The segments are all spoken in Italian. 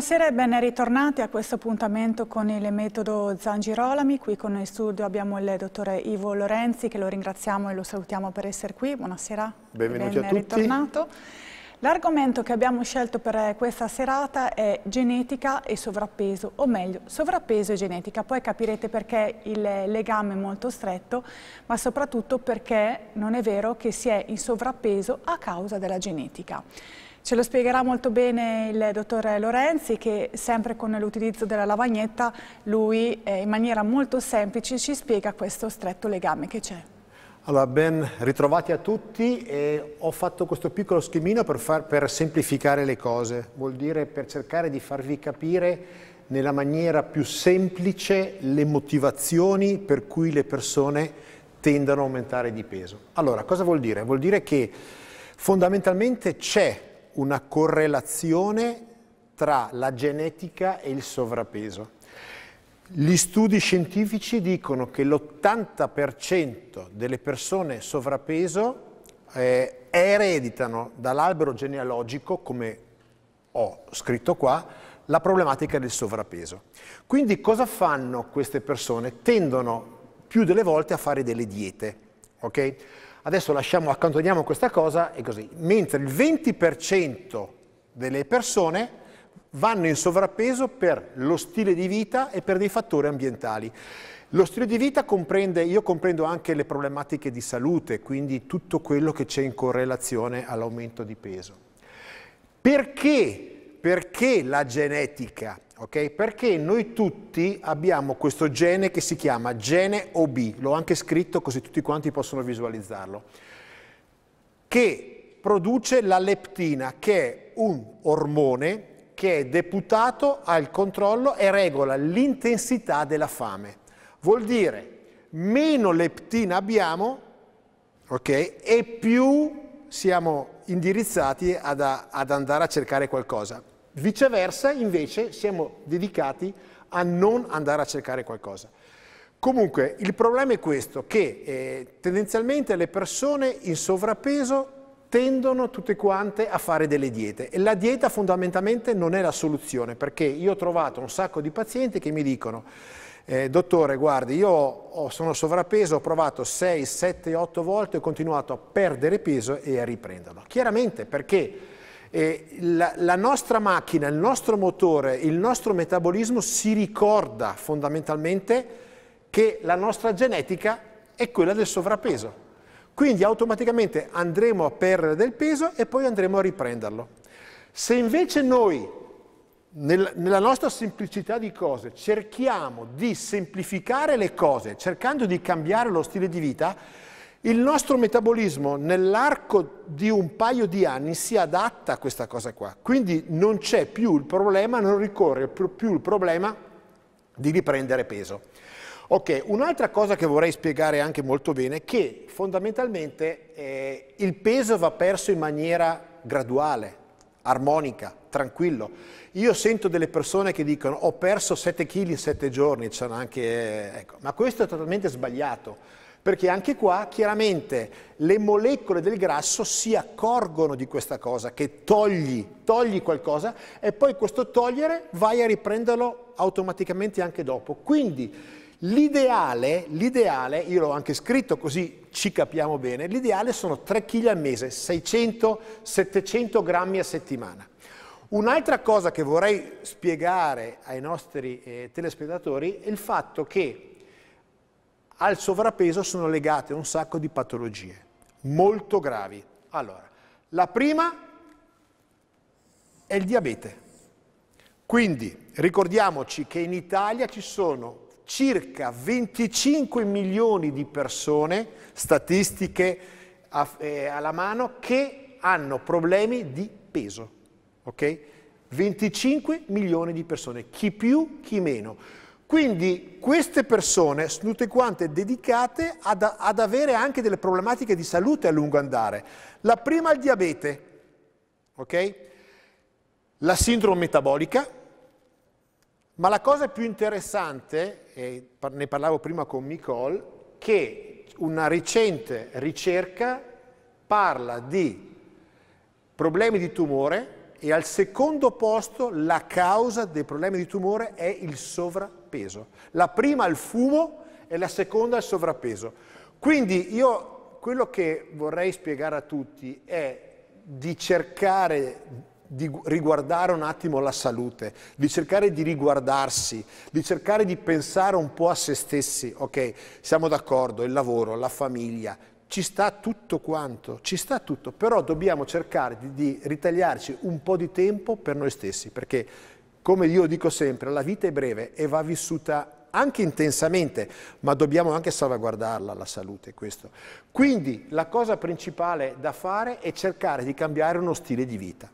Buonasera e ben ritornati a questo appuntamento con il metodo Zangirolami. Qui con noi in studio abbiamo il dottore Ivo Lorenzi che lo ringraziamo e lo salutiamo per essere qui. Buonasera. Benvenuti ben a tutti. ritornato. L'argomento che abbiamo scelto per questa serata è genetica e sovrappeso, o meglio, sovrappeso e genetica. Poi capirete perché il legame è molto stretto, ma soprattutto perché non è vero che si è in sovrappeso a causa della genetica. Ce lo spiegherà molto bene il dottor Lorenzi che sempre con l'utilizzo della lavagnetta lui eh, in maniera molto semplice ci spiega questo stretto legame che c'è. Allora, ben ritrovati a tutti e ho fatto questo piccolo schemino per, far, per semplificare le cose, vuol dire per cercare di farvi capire nella maniera più semplice le motivazioni per cui le persone tendono a aumentare di peso. Allora, cosa vuol dire? Vuol dire che fondamentalmente c'è una correlazione tra la genetica e il sovrappeso. Gli studi scientifici dicono che l'80% delle persone sovrappeso eh, ereditano dall'albero genealogico, come ho scritto qua, la problematica del sovrappeso. Quindi cosa fanno queste persone? Tendono più delle volte a fare delle diete, okay? Adesso lasciamo, accantoniamo questa cosa e così. Mentre il 20% delle persone vanno in sovrappeso per lo stile di vita e per dei fattori ambientali. Lo stile di vita comprende, io comprendo anche le problematiche di salute, quindi tutto quello che c'è in correlazione all'aumento di peso. Perché perché la genetica? Okay? Perché noi tutti abbiamo questo gene che si chiama gene OB, l'ho anche scritto così tutti quanti possono visualizzarlo, che produce la leptina, che è un ormone che è deputato al controllo e regola l'intensità della fame. Vuol dire meno leptina abbiamo okay, e più siamo indirizzati ad, ad andare a cercare qualcosa. Viceversa, invece, siamo dedicati a non andare a cercare qualcosa. Comunque, il problema è questo, che eh, tendenzialmente le persone in sovrappeso tendono tutte quante a fare delle diete e la dieta fondamentalmente non è la soluzione perché io ho trovato un sacco di pazienti che mi dicono eh, dottore guardi io ho, sono sovrappeso ho provato 6, 7, 8 volte ho continuato a perdere peso e a riprenderlo chiaramente perché eh, la, la, nostra macchina, il nostro motore, il nostro metabolismo si ricorda fondamentalmente che la nostra genetica è quella del sovrappeso. Quindi automaticamente andremo a perdere del peso e poi andremo a riprenderlo. Se invece noi, nel, nella nostra semplicità di cose, cerchiamo di semplificare le cose, cercando di cambiare lo stile di vita, il nostro metabolismo nell'arco di un paio di anni si adatta a questa cosa qua, quindi non c'è più il problema, non ricorre più il problema di riprendere peso. Ok, un'altra cosa che vorrei spiegare anche molto bene è che fondamentalmente eh, il peso va perso in maniera graduale, armonica, tranquillo. Io sento delle persone che dicono ho perso 7 kg in 7 giorni, c'è anche, eh, ecco. ma questo è totalmente sbagliato perché anche qua chiaramente le molecole del grasso si accorgono di questa cosa, che togli, togli qualcosa e poi questo togliere vai a riprenderlo automaticamente anche dopo. Quindi l'ideale, l'ideale, io l'ho anche scritto così ci capiamo bene, l'ideale sono 3 kg al mese, 600-700 grammi a settimana. Un'altra cosa che vorrei spiegare ai nostri eh, telespettatori è il fatto che al sovrappeso sono legate un sacco di patologie molto gravi. Allora, la prima è il diabete. Quindi ricordiamoci che in Italia ci sono circa 25 milioni di persone, statistiche a, eh, alla mano, che hanno problemi di peso. Ok? 25 milioni di persone, chi più, chi meno. Quindi queste persone sono tutte quante dedicate ad, ad, avere anche delle problematiche di salute a lungo andare. La prima è il diabete, ok? La sindrome metabolica, ma la cosa più interessante, e ne parlavo prima con Nicole, che una recente ricerca parla di problemi di tumore e al secondo posto la causa dei problemi di tumore è il sovrappeso. La prima il fumo e la seconda il sovrappeso. Quindi io quello che vorrei spiegare a tutti è di cercare di riguardare un attimo la salute, di cercare di riguardarsi, di cercare di pensare un po' a se stessi, ok? Siamo d'accordo, il lavoro, la famiglia, ci sta tutto quanto, ci sta tutto, però dobbiamo cercare di, di, ritagliarci un po' di tempo per noi stessi, perché come io dico sempre, la vita è breve e va vissuta anche intensamente, ma dobbiamo anche salvaguardarla la salute, questo. Quindi la cosa principale da fare è cercare di cambiare uno stile di vita.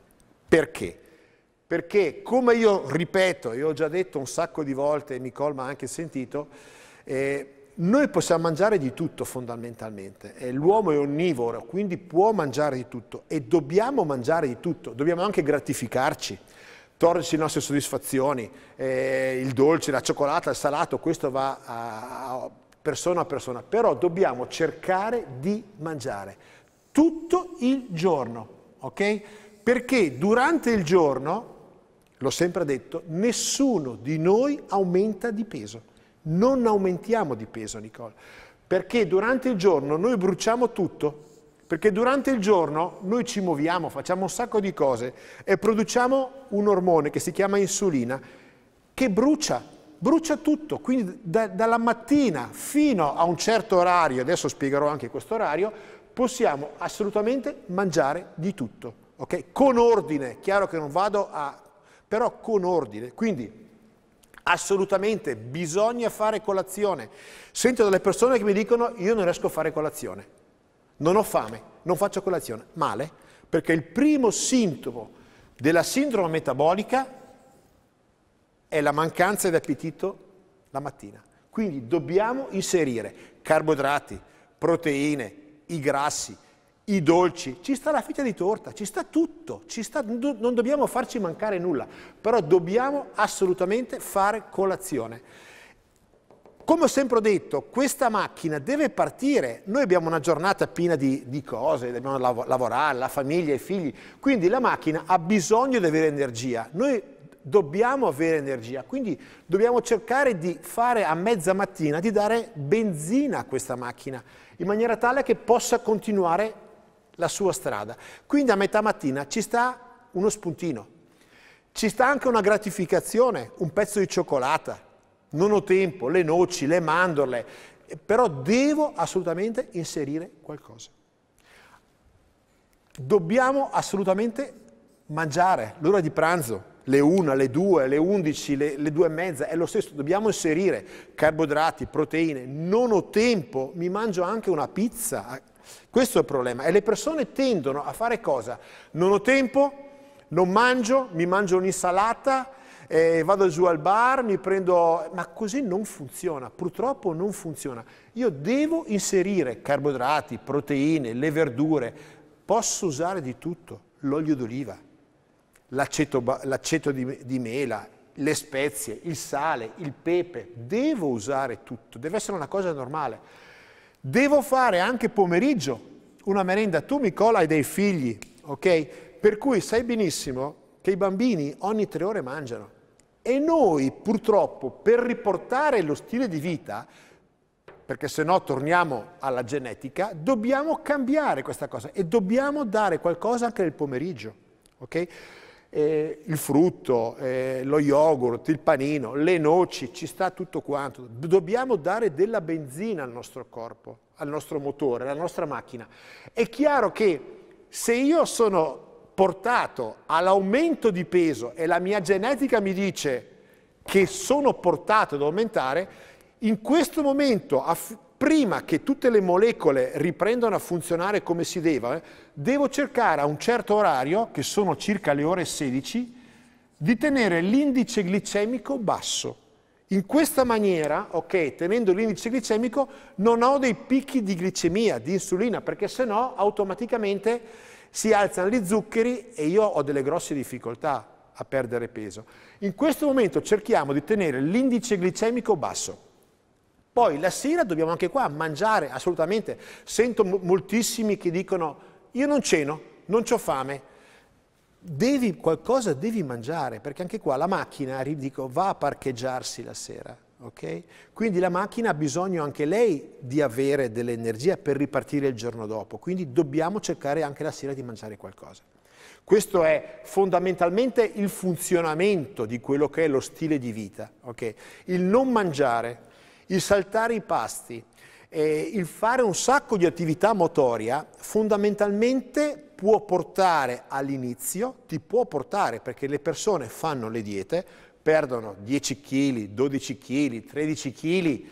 Perché? Perché come io ripeto, e ho già detto un sacco di volte, e Nicole mi ha anche sentito, eh, noi possiamo mangiare di tutto fondamentalmente, eh, l'uomo è onnivoro, quindi può mangiare di tutto e dobbiamo mangiare di tutto, dobbiamo anche gratificarci, torcerci le nostre soddisfazioni, eh, il dolce, la cioccolata, il salato, questo va a, a persona a persona, però dobbiamo cercare di mangiare tutto il giorno, ok? Perché durante il giorno, l'ho sempre detto, nessuno di noi aumenta di peso. Non aumentiamo di peso, Nicole, perché durante il giorno noi bruciamo tutto, perché durante il giorno noi ci muoviamo, facciamo un sacco di cose e produciamo un ormone che si chiama insulina che brucia, brucia tutto, quindi da, dalla mattina fino a un certo orario, adesso spiegherò anche questo orario, possiamo assolutamente mangiare di tutto, ok? Con ordine, chiaro che non vado a... però con ordine, quindi Assolutamente, bisogna fare colazione. Sento delle persone che mi dicono io non riesco a fare colazione, non ho fame, non faccio colazione. Male, perché il primo sintomo della sindrome metabolica è la mancanza di appetito la mattina. Quindi dobbiamo inserire carboidrati, proteine, i grassi, i dolci, ci sta la fetta di torta, ci sta tutto, ci sta, non dobbiamo farci mancare nulla, però dobbiamo assolutamente fare colazione. Come ho sempre detto, questa macchina deve partire, noi abbiamo una giornata piena di, di cose, dobbiamo lav lavorare, la famiglia, i figli, quindi la macchina ha bisogno di avere energia, noi dobbiamo avere energia, quindi dobbiamo cercare di fare a mezza mattina, di dare benzina a questa macchina, in maniera tale che possa continuare la sua strada. Quindi a metà mattina ci sta uno spuntino, ci sta anche una gratificazione, un pezzo di cioccolata, non ho tempo, le noci, le mandorle, però devo assolutamente inserire qualcosa. Dobbiamo assolutamente mangiare l'ora di pranzo, le 1, le 2, le 11, le, le 2 e mezza, è lo stesso, dobbiamo inserire carboidrati, proteine, non ho tempo, mi mangio anche una pizza questo è il problema. E le persone tendono a fare cosa? Non ho tempo, non mangio, mi mangio un'insalata, eh, vado giù al bar, mi prendo... Ma così non funziona, purtroppo non funziona. Io devo inserire carboidrati, proteine, le verdure, posso usare di tutto, l'olio d'oliva, l'aceto, l'aceto di, di mela, le spezie, il sale, il pepe, devo usare tutto, deve essere una cosa normale. Devo fare anche pomeriggio una merenda. Tu, Nicola, hai dei figli, ok? Per cui sai benissimo che i bambini ogni tre ore mangiano. E noi, purtroppo, per riportare lo stile di vita, perché se no torniamo alla genetica, dobbiamo cambiare questa cosa e dobbiamo dare qualcosa anche nel pomeriggio, ok? eh, il frutto, eh, lo yogurt, il panino, le noci, ci sta tutto quanto. Dobbiamo dare della benzina al nostro corpo, al nostro motore, alla nostra macchina. È chiaro che se io sono portato all'aumento di peso e la mia genetica mi dice che sono portato ad aumentare, in questo momento prima che tutte le molecole riprendano a funzionare come si deve, eh, devo cercare a un certo orario, che sono circa le ore 16, di tenere l'indice glicemico basso. In questa maniera, ok, tenendo l'indice glicemico, non ho dei picchi di glicemia, di insulina, perché sennò automaticamente si alzano gli zuccheri e io ho delle grosse difficoltà a perdere peso. In questo momento cerchiamo di tenere l'indice glicemico basso. Poi la sera dobbiamo anche qua mangiare, assolutamente. Sento moltissimi che dicono io non ceno, non ho fame. Devi, qualcosa devi mangiare, perché anche qua la macchina, dico, va a parcheggiarsi la sera. ok? Quindi la macchina ha bisogno anche lei di avere dell'energia per ripartire il giorno dopo, quindi dobbiamo cercare anche la sera di mangiare qualcosa. Questo è fondamentalmente il funzionamento di quello che è lo stile di vita, ok? Il non mangiare, il saltare i pasti, eh, il fare un sacco di attività motoria fondamentalmente può portare all'inizio, ti può portare perché le persone fanno le diete, perdono 10 kg, 12 kg, 13 kg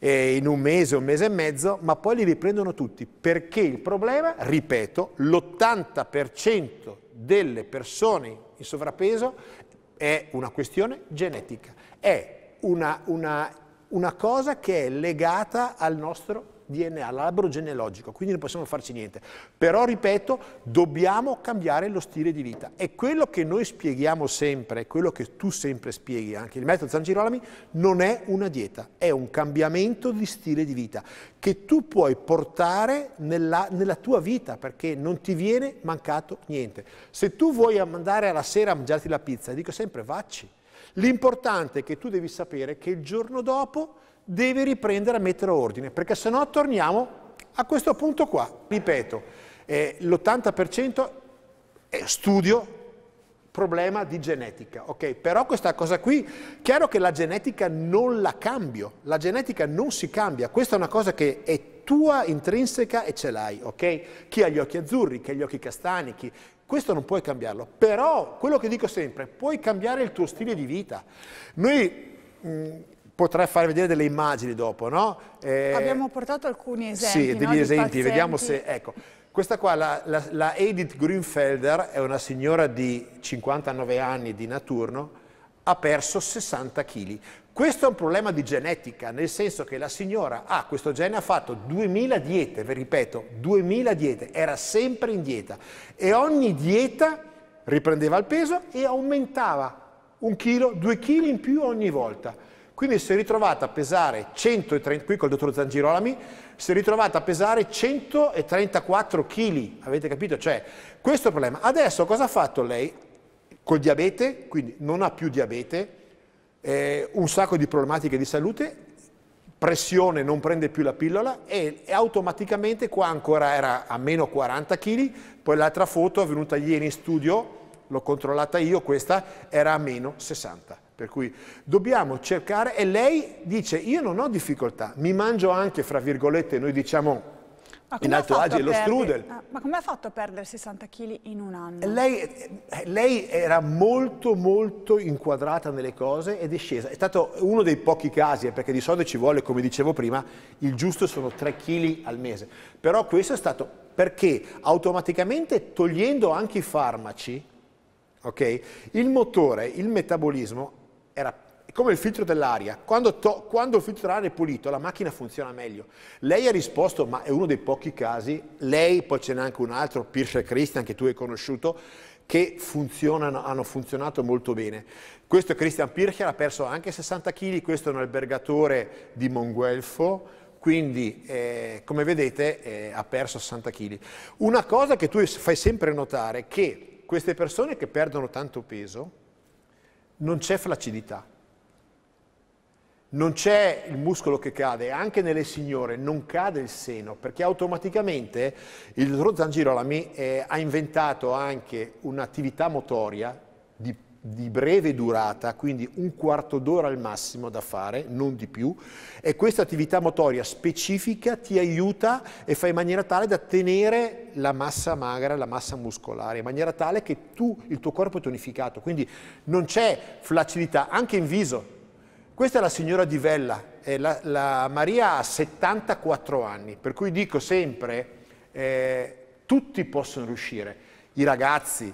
eh, in un mese, un mese e mezzo, ma poi li riprendono tutti perché il problema, ripeto, l'80% delle persone in sovrappeso è una questione genetica, è una, una una cosa che è legata al nostro DNA, all'albero genealogico, quindi non possiamo farci niente. Però, ripeto, dobbiamo cambiare lo stile di vita. E quello che noi spieghiamo sempre, quello che tu sempre spieghi, anche il metodo San Girolami, non è una dieta, è un cambiamento di stile di vita che tu puoi portare nella, nella tua vita, perché non ti viene mancato niente. Se tu vuoi andare alla sera a mangiarti la pizza, dico sempre vacci L'importante è che tu devi sapere che il giorno dopo devi riprendere a mettere ordine, perché se no torniamo a questo punto qua. Ripeto, eh, l'80% è studio, problema di genetica, ok? Però questa cosa qui, chiaro che la genetica non la cambio, la genetica non si cambia, questa è una cosa che è tua intrinseca e ce l'hai, ok? Chi ha gli occhi azzurri, chi ha gli occhi castani, chi... questo non puoi cambiarlo, però quello che dico sempre, puoi cambiare il tuo stile di vita. Noi... Mh, mm, potrei far vedere delle immagini dopo, no? Eh, Abbiamo portato alcuni esempi. Sì, degli no, esempi, vediamo se... Ecco, questa qua, la, la, la Edith Grünfelder, è una signora di 59 anni di Naturno, ha perso 60 kg. Questo è un problema di genetica, nel senso che la signora ha ah, questo gene, ha fatto 2000 diete, vi ripeto, 2000 diete, era sempre in dieta e ogni dieta riprendeva il peso e aumentava un chilo, due chili in più ogni volta. Quindi si è ritrovata a pesare 130, qui col dottor Zangirolami, si è ritrovata a pesare 134 kg, avete capito? Cioè, questo è il problema. Adesso cosa ha fatto lei? Col diabete, quindi non ha più diabete, eh, un sacco di problematiche di salute, pressione, non prende più la pillola e, e, automaticamente qua ancora era a meno 40 kg, poi l'altra foto è venuta ieri in studio, l'ho controllata io, questa era a meno 60 per cui dobbiamo cercare e lei dice io non ho difficoltà, mi mangio anche, fra virgolette, noi diciamo in Alto Adige lo strudel. Ah, ma come ha fatto a perdere 60 kg in un anno? Lei, eh, lei, era molto molto inquadrata nelle cose ed è scesa. È stato uno dei pochi casi, eh, perché di solito ci vuole, come dicevo prima, il giusto sono 3 kg al mese. Però questo è stato perché automaticamente togliendo anche i farmaci, okay, il motore, il metabolismo era come il filtro dell'aria, quando, to, quando il filtro dell'aria è pulito la macchina funziona meglio. Lei ha risposto, ma è uno dei pochi casi, lei, poi ce n'è anche un altro, Pierce Christian, che tu hai conosciuto, che funzionano, hanno funzionato molto bene. Questo Christian Pircher ha perso anche 60 kg, questo è un albergatore di Monguelfo, quindi eh, come vedete eh, ha perso 60 kg. Una cosa che tu fai sempre notare è che queste persone che perdono tanto peso, non c'è flaccidità, non c'è il muscolo che cade, anche nelle signore non cade il seno, perché automaticamente il dottor Zangirolami eh, ha inventato anche un'attività motoria di di breve durata, quindi un quarto d'ora al massimo da fare, non di più, e questa attività motoria specifica ti aiuta e fa in maniera tale da tenere la massa magra, la massa muscolare, in maniera tale che tu, il tuo corpo è tonificato, quindi non c'è flaccidità, anche in viso. Questa è la signora Di Vella, la, la, Maria ha 74 anni, per cui dico sempre, eh, tutti possono riuscire, i ragazzi,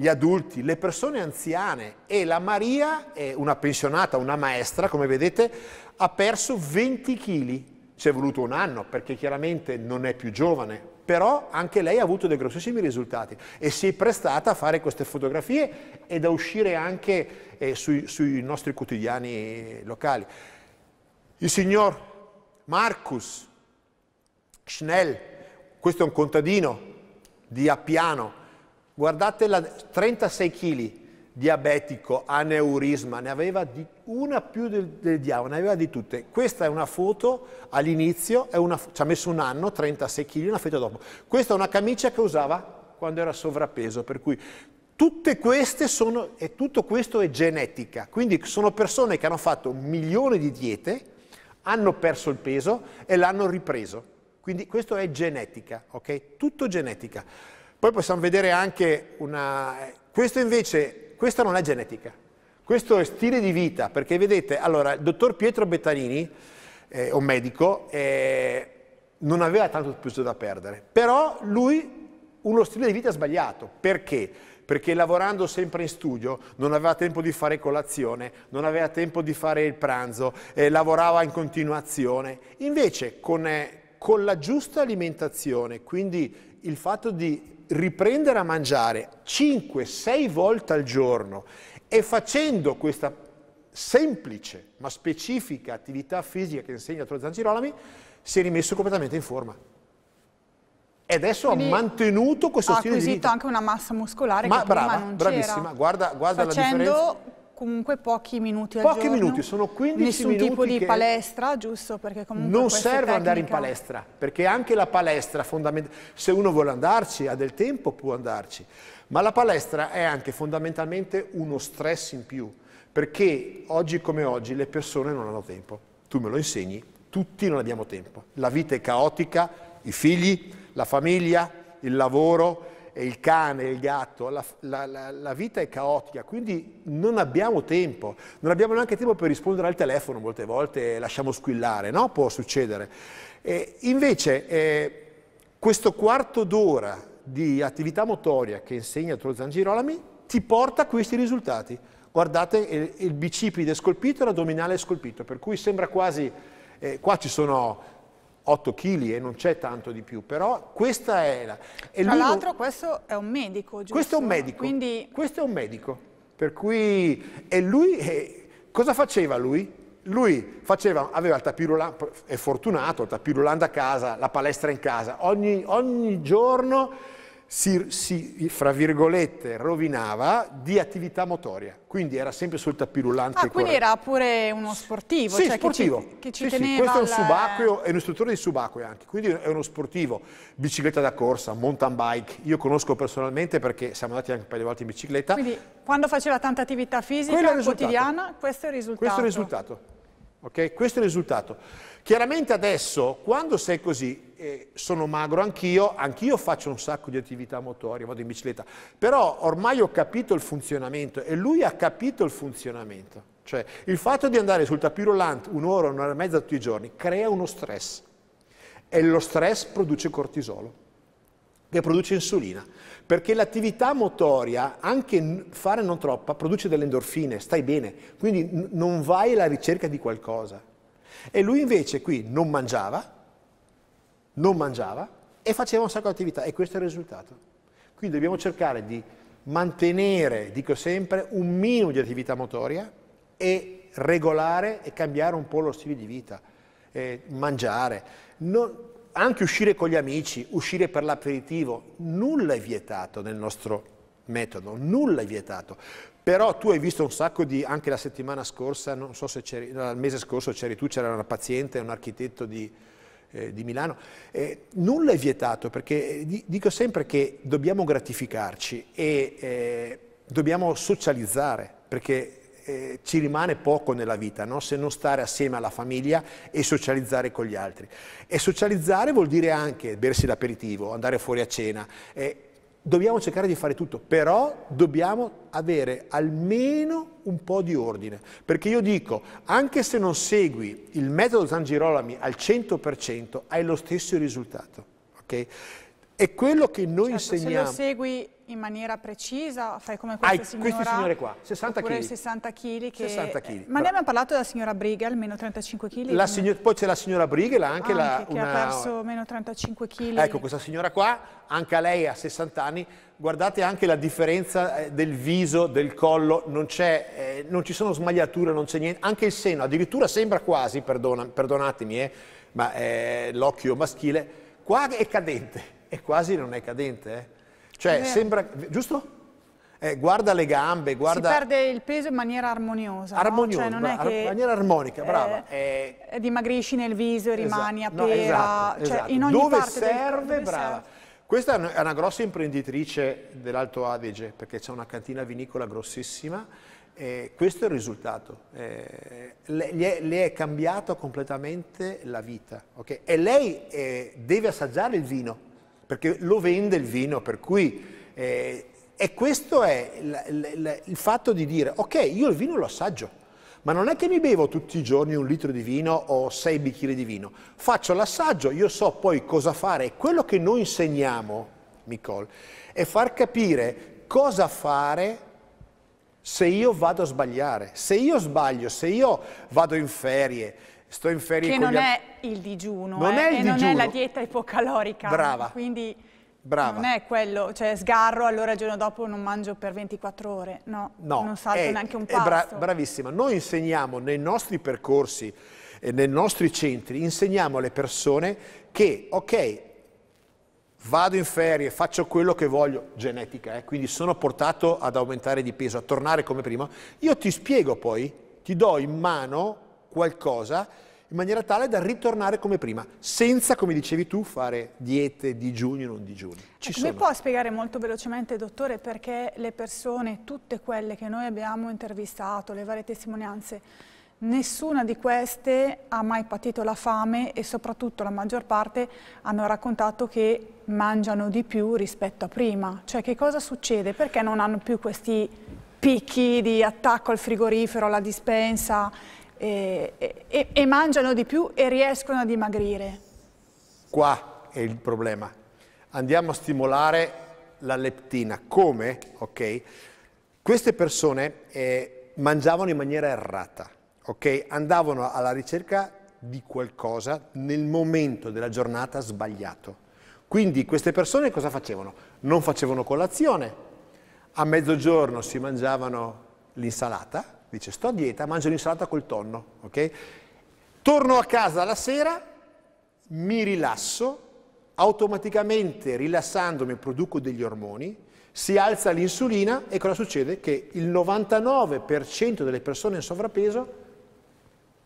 gli adulti, le persone anziane e la Maria è una pensionata, una maestra, come vedete, ha perso 20 kg. Ci è voluto un anno perché chiaramente non è più giovane, però anche lei ha avuto dei grossissimi risultati e si è prestata a fare queste fotografie ed a uscire anche eh, sui, sui nostri quotidiani locali. Il signor Marcus Schnell, questo è un contadino di Appiano, Guardate la 36 kg, diabetico, aneurisma, ne aveva di una più del, del, diavolo, ne aveva di tutte. Questa è una foto all'inizio, una, ci ha messo un anno, 36 kg, una foto dopo. Questa è una camicia che usava quando era sovrappeso, per cui tutte queste sono, e tutto questo è genetica, quindi sono persone che hanno fatto milioni di diete, hanno perso il peso e l'hanno ripreso. Quindi questo è genetica, ok? Tutto genetica. Poi possiamo vedere anche una... Questo invece, questa non è genetica, questo è stile di vita, perché vedete, allora, il dottor Pietro Bettanini, eh, un medico, eh, non aveva tanto più da perdere, però lui uno stile di vita sbagliato, perché? Perché lavorando sempre in studio non aveva tempo di fare colazione, non aveva tempo di fare il pranzo, eh, lavorava in continuazione. Invece con, eh, con la giusta alimentazione, quindi il fatto di riprendere a mangiare 5-6 volte al giorno e facendo questa semplice ma specifica attività fisica che insegna Toro Zangirolami, si è rimesso completamente in forma. E adesso Quindi ha mantenuto questo stile di vita. Ha acquisito anche una massa muscolare ma che brava, prima non c'era. Bravissima, guarda, guarda Facendo la differenza comunque pochi minuti al pochi giorno. Pochi minuti, sono 15 Nessun minuti. Nessun tipo di palestra, giusto? Perché comunque non serve tecnica... andare in palestra, perché anche la palestra, fondamentalmente, se uno vuole andarci, ha del tempo, può andarci. Ma la palestra è anche fondamentalmente uno stress in più, perché oggi come oggi le persone non hanno tempo. Tu me lo insegni, tutti non abbiamo tempo. La vita è caotica, i figli, la famiglia, il lavoro, il cane, il gatto, la, la, la, la, vita è caotica, quindi non abbiamo tempo, non abbiamo neanche tempo per rispondere al telefono molte volte, lasciamo squillare, no? Può succedere. E invece eh, questo quarto d'ora di attività motoria che insegna Tro Zangirolami ti porta a questi risultati. Guardate il, il bicipite scolpito e l'addominale scolpito, per cui sembra quasi, eh, qua ci sono 8 kg e non c'è tanto di più, però questa è la... Tra l'altro non... questo è un medico, giusto? Questo è un medico, Quindi... questo è un medico, per cui... E lui, eh, cosa faceva lui? Lui faceva, aveva il tapirulan, è fortunato, il tapirulan da casa, la palestra in casa, ogni, ogni giorno si, si, fra virgolette, rovinava di attività motoria, quindi era sempre sul tapirullante. Ah, quindi era pure uno sportivo, sì, cioè sportivo. che ci, che ci sì, teneva. Sì, questo al... è un subacqueo, è un istruttore di subacqueo anche, quindi è uno sportivo, bicicletta da corsa, mountain bike, io conosco personalmente perché siamo andati anche un paio di volte in bicicletta. Quindi quando faceva tanta attività fisica quotidiana, questo è il risultato. Questo è il risultato. Okay? Questo è il risultato. Chiaramente adesso, quando sei così, eh, sono magro anch'io, anch'io faccio un sacco di attività motorie, vado in bicicletta, però ormai ho capito il funzionamento e lui ha capito il funzionamento. Cioè, il fatto di andare sul tapis roulant un'ora, un'ora e mezza tutti i giorni crea uno stress e lo stress produce cortisolo che produce insulina, perché l'attività motoria, anche fare non troppa, produce delle endorfine, stai bene, quindi non vai alla ricerca di qualcosa. E lui invece qui non mangiava, non mangiava e faceva un sacco di attività e questo è il risultato. Quindi dobbiamo cercare di mantenere, dico sempre, un minimo di attività motoria e regolare e cambiare un po' lo stile di vita, eh, mangiare. Non, anche uscire con gli amici, uscire per l'aperitivo, nulla è vietato nel nostro metodo, nulla è vietato. Però tu hai visto un sacco di, anche la settimana scorsa, non so se c'eri, no, il mese scorso c'eri tu, c'era una paziente, un architetto di, eh, di Milano. Eh, nulla è vietato perché eh, dico sempre che dobbiamo gratificarci e eh, dobbiamo socializzare perché eh, ci rimane poco nella vita, no? se non stare assieme alla famiglia e socializzare con gli altri. E socializzare vuol dire anche bersi l'aperitivo, andare fuori a cena. Eh, dobbiamo cercare di fare tutto, però dobbiamo avere almeno un po' di ordine. Perché io dico, anche se non segui il metodo San Girolami al 100%, hai lo stesso risultato. Okay? È quello che noi certo, insegniamo. Se lo segui in maniera precisa, fai come questa Hai signora. questi signori qua, 60 kg. 60 kg. Che... 60 kg. Ma ne abbiamo parlato della signora Brighel, meno 35 kg. Signor... Poi c'è la signora Brighel, anche, anche la, che una... ha perso meno 35 kg. Ecco, questa signora qua, anche a lei a 60 anni, guardate anche la differenza eh, del viso, del collo, non, eh, non ci sono smagliature, non c'è niente. Anche il seno, addirittura sembra quasi, perdona, perdonatemi, eh, ma eh, l'occhio maschile, qua è cadente, e quasi non è cadente, eh. Cioè, sembra... Giusto? Eh, guarda le gambe, guarda... Si perde il peso in maniera armoniosa, Armoniosa, no? cioè, brava, che... maniera armonica, brava. Eh, eh... Dimagrisci nel viso, esatto. rimani esatto. a pera, no, esatto, cioè, esatto. in ogni dove parte... Serve, del... Dove brava. Serve. Questa è una grossa imprenditrice dell'Alto Adige, perché c'è una cantina vinicola grossissima, eh, questo è il risultato. Eh, le, le, le, è cambiato completamente la vita. Okay? E lei eh, deve assaggiare il vino perché lo vende il vino, per cui... Eh, e questo è il fatto di dire, ok, io il vino lo assaggio, ma non è che mi bevo tutti i giorni un litro di vino o sei bicchieri di vino. Faccio l'assaggio, io so poi cosa fare. E quello che noi insegniamo, Nicole, è far capire cosa fare se io vado a sbagliare, se io sbaglio, se io vado in ferie, sto in ferie che non è il digiuno, non, eh, è, il digiuno. non è la dieta ipocalorica. Brava. Quindi Brava. non è quello, cioè sgarro, allora il giorno dopo non mangio per 24 ore, no, no non salto è, neanche un pasto. Bra bravissima, noi insegniamo nei nostri percorsi, e nei nostri centri, insegniamo alle persone che, ok, vado in ferie, faccio quello che voglio, genetica, eh, quindi sono portato ad aumentare di peso, a tornare come prima, io ti spiego poi, ti do in mano qualcosa in maniera tale da ritornare come prima, senza, come dicevi tu, fare diete, digiuni o non digiuni. Eh, Ci ecco, sono. Mi può spiegare molto velocemente, dottore, perché le persone, tutte quelle che noi abbiamo intervistato, le varie testimonianze, Nessuna di queste ha mai patito la fame e soprattutto la maggior parte hanno raccontato che mangiano di più rispetto a prima. Cioè che cosa succede? Perché non hanno più questi picchi di attacco al frigorifero, alla dispensa? e, e, e mangiano di più e riescono a dimagrire. Qua è il problema. Andiamo a stimolare la leptina. Come? Ok? Queste persone eh, mangiavano in maniera errata, ok? Andavano alla ricerca di qualcosa nel momento della giornata sbagliato. Quindi queste persone cosa facevano? Non facevano colazione. A mezzogiorno si mangiavano l'insalata, Dice, sto a dieta, mangio l'insalata col tonno, ok? Torno a casa la sera, mi rilasso, automaticamente rilassandomi produco degli ormoni, si alza l'insulina e cosa succede? Che il 99% delle persone in sovrappeso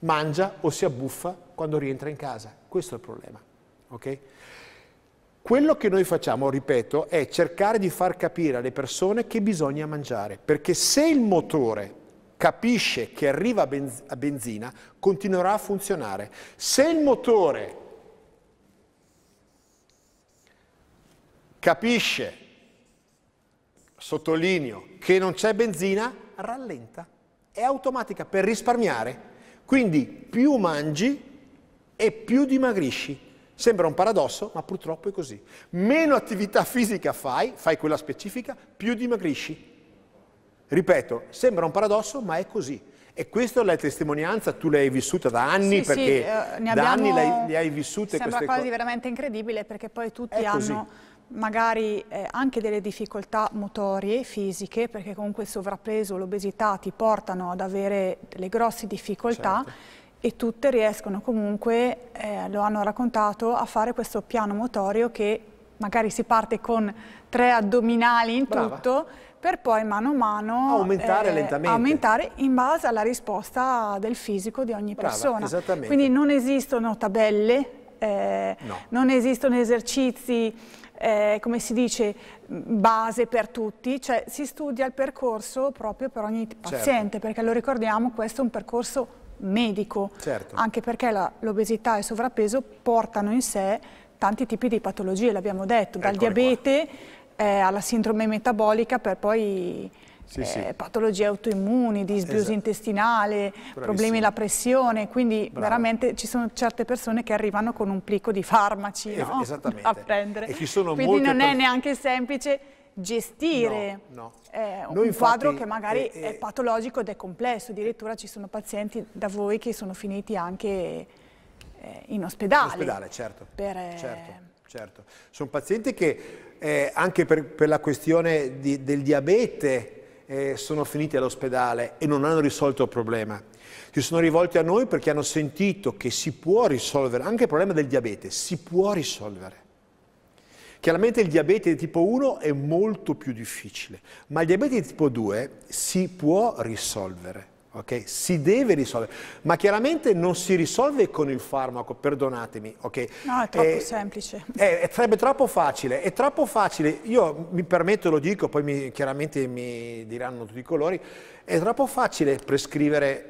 mangia o si abbuffa quando rientra in casa. Questo è il problema. Okay? Quello che noi facciamo, ripeto, è cercare di far capire alle persone che bisogna mangiare, perché se il motore capisce che arriva a benzina, continuerà a funzionare. Se il motore capisce, sottolineo, che non c'è benzina, rallenta. È automatica per risparmiare. Quindi più mangi e più dimagrisci. Sembra un paradosso, ma purtroppo è così. Meno attività fisica fai, fai quella specifica, più dimagrisci. Ripeto, sembra un paradosso, ma è così. E questa è la testimonianza, tu l'hai vissuta da anni, sì, perché sì, eh, abbiamo... da anni le, le hai vissute sembra queste cose. Sembra quasi veramente incredibile, perché poi tutti hanno... magari eh, anche delle difficoltà motorie, fisiche, perché comunque il sovrappeso, l'obesità ti portano ad avere delle grosse difficoltà certo. e tutte riescono comunque, eh, lo hanno raccontato, a fare questo piano motorio che magari si parte con tre addominali in Brava. tutto per poi mano a mano aumentare eh, lentamente. Aumentare in base alla risposta del fisico di ogni Brava, persona. Esattamente. Quindi non esistono tabelle, eh, no. non esistono esercizi, eh, come si dice, base per tutti, cioè si studia il percorso proprio per ogni certo. paziente, certo. perché lo ricordiamo, questo è un percorso medico, certo. anche perché l'obesità e il sovrappeso portano in sé tanti tipi di patologie, l'abbiamo detto, dal Eccole diabete... Qua eh, alla sindrome metabolica per poi sì, eh, sì. patologie autoimmuni, disbiosi esatto. intestinale, Bravissimo. problemi alla pressione, quindi Bravo. veramente ci sono certe persone che arrivano con un plicco di farmaci eh, no? a prendere. quindi non è neanche semplice gestire no, no. Eh, un Noi quadro infatti, che magari eh, è patologico ed è complesso, addirittura ci sono pazienti da voi che sono finiti anche eh, in ospedale. In ospedale, certo. Per, eh, certo, certo. Sono pazienti che eh, anche per, per, la questione di, del diabete eh, sono finiti all'ospedale e non hanno risolto il problema. Si sono rivolti a noi perché hanno sentito che si può risolvere, anche il problema del diabete, si può risolvere. Chiaramente il diabete di tipo 1 è molto più difficile, ma il diabete di tipo 2 si può risolvere ok? Si deve risolvere, ma chiaramente non si risolve con il farmaco, perdonatemi. Okay? No, è troppo è, eh, semplice. È, eh, è, eh, sarebbe troppo facile, è troppo facile, io mi permetto, lo dico, poi mi, chiaramente mi diranno tutti i colori, è troppo facile prescrivere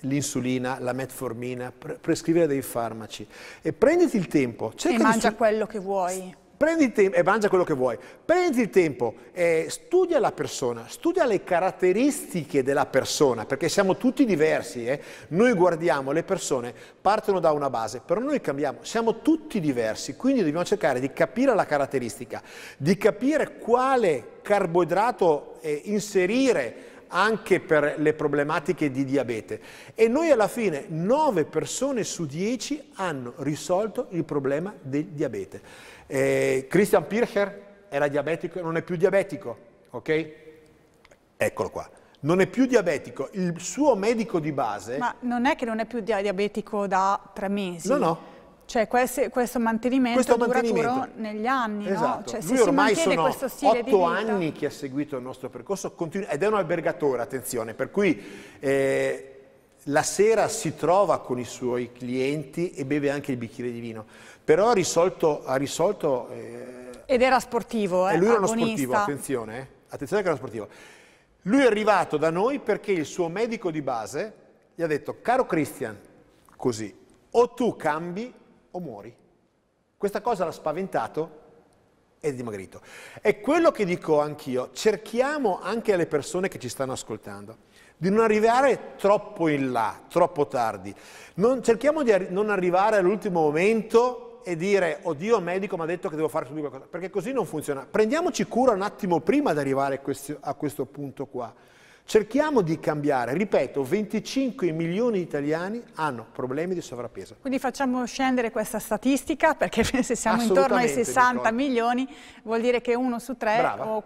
l'insulina, la metformina, pre prescrivere dei farmaci e prenditi il tempo. e mangia quello che vuoi prendi il tempo e mangia quello che vuoi, prendi il tempo e studia la persona, studia le caratteristiche della persona, perché siamo tutti diversi, eh? noi guardiamo le persone, partono da una base, però noi cambiamo, siamo tutti diversi, quindi dobbiamo cercare di capire la caratteristica, di capire quale carboidrato eh, inserire anche per le problematiche di diabete. E noi alla fine 9 persone su 10 hanno risolto il problema del diabete. Eh, Christian Pircher era diabetico e non è più diabetico, ok? Eccolo qua. Non è più diabetico, il suo medico di base... Ma non è che non è più diabetico da tre mesi? No, no. Cioè questo, questo mantenimento questo mantenimento. negli anni, esatto. no? Cioè, Lui ormai sono otto anni che ha seguito il nostro percorso ed è un albergatore, attenzione, per cui eh, la sera si trova con i suoi clienti e beve anche il bicchiere di vino però ha risolto... Ha risolto eh... Ed era sportivo, eh? E eh, lui era uno sportivo, attenzione, eh? attenzione che era sportivo. Lui è arrivato da noi perché il suo medico di base gli ha detto, caro Christian, così, o tu cambi o muori. Questa cosa l'ha spaventato e è dimagrito. È quello che dico anch'io, cerchiamo anche alle persone che ci stanno ascoltando di non arrivare troppo in là, troppo tardi. Non, cerchiamo di arri non arrivare all'ultimo momento e dire, oddio, il medico mi ha detto che devo fare subito qualcosa, perché così non funziona. Prendiamoci cura un attimo prima di arrivare a questo, a questo punto qua. Cerchiamo di cambiare, ripeto, 25 milioni di italiani hanno problemi di sovrappeso. Quindi facciamo scendere questa statistica perché se siamo intorno ai 60 Nicola. milioni vuol dire che uno su tre Brava. o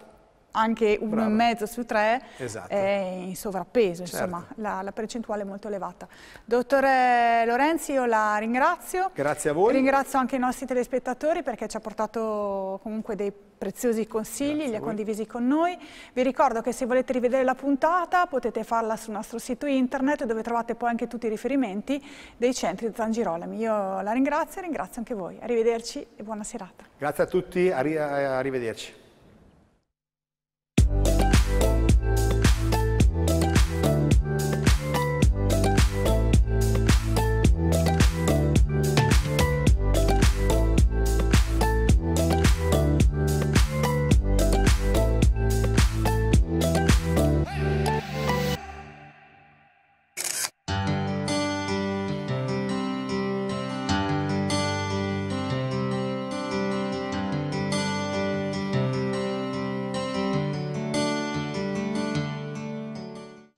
anche uno Brava. e mezzo su tre esatto. è in sovrappeso, certo. insomma la, la, percentuale è molto elevata. Dottore eh, Lorenzi, io la ringrazio. Grazie a voi. Ringrazio anche i nostri telespettatori perché ci ha portato comunque dei preziosi consigli, Grazie li ha condivisi con noi. Vi ricordo che se volete rivedere la puntata potete farla sul nostro sito internet dove trovate poi anche tutti i riferimenti dei centri di San Girolami. Io la ringrazio e ringrazio anche voi. Arrivederci e buona serata. Grazie a tutti, arri eh, arrivederci.